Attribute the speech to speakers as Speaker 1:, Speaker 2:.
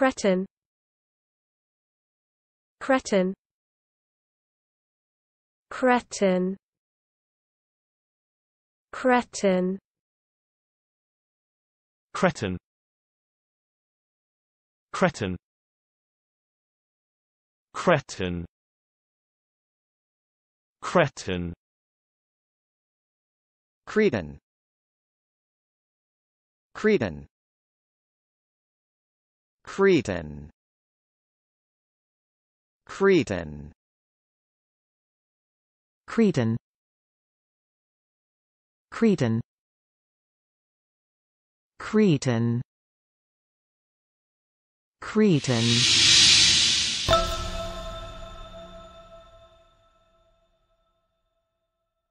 Speaker 1: Cretan Cretan Cretan Cretan Cretan Cretan Cretan Cretan Cretan Cretan Cretan Cretan Cretan Cretan Cretan Cretan